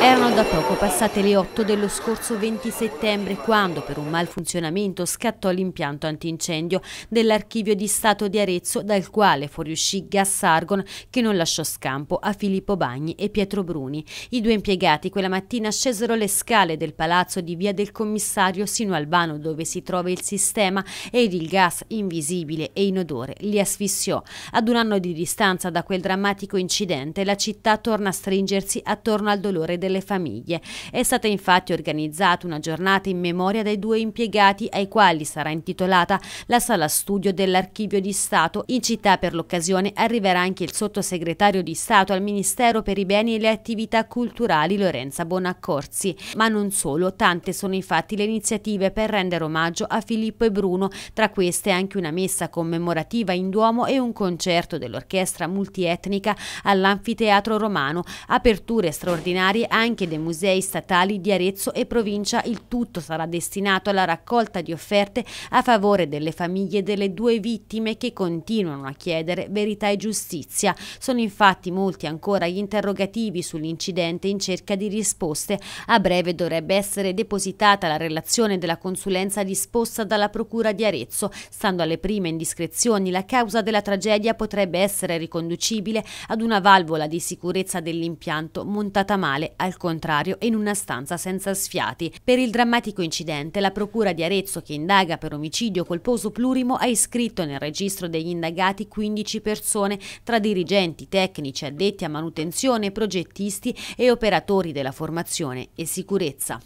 Erano da poco passate le 8 dello scorso 20 settembre quando per un malfunzionamento scattò l'impianto antincendio dell'archivio di Stato di Arezzo dal quale fuoriuscì gas argon che non lasciò scampo a Filippo Bagni e Pietro Bruni. I due impiegati quella mattina scesero le scale del palazzo di via del commissario sino al vano dove si trova il sistema ed il gas invisibile e inodore li asfissiò. Ad un anno di distanza da quel drammatico incidente la città torna a stringersi attorno al dolore del delle famiglie. È stata infatti organizzata una giornata in memoria dei due impiegati ai quali sarà intitolata la sala studio dell'Archivio di Stato. In città per l'occasione arriverà anche il sottosegretario di Stato al Ministero per i beni e le attività culturali Lorenza Bonaccorsi. Ma non solo, tante sono infatti le iniziative per rendere omaggio a Filippo e Bruno, tra queste anche una messa commemorativa in Duomo e un concerto dell'orchestra multietnica all'Anfiteatro Romano, aperture straordinarie anche dei musei statali di Arezzo e provincia, il tutto sarà destinato alla raccolta di offerte a favore delle famiglie delle due vittime che continuano a chiedere verità e giustizia. Sono infatti molti ancora gli interrogativi sull'incidente in cerca di risposte. A breve dovrebbe essere depositata la relazione della consulenza disposta dalla Procura di Arezzo. Stando alle prime indiscrezioni, la causa della tragedia potrebbe essere riconducibile ad una valvola di sicurezza dell'impianto montata male a al contrario in una stanza senza sfiati. Per il drammatico incidente la procura di Arezzo che indaga per omicidio colposo plurimo ha iscritto nel registro degli indagati 15 persone tra dirigenti, tecnici, addetti a manutenzione, progettisti e operatori della formazione e sicurezza.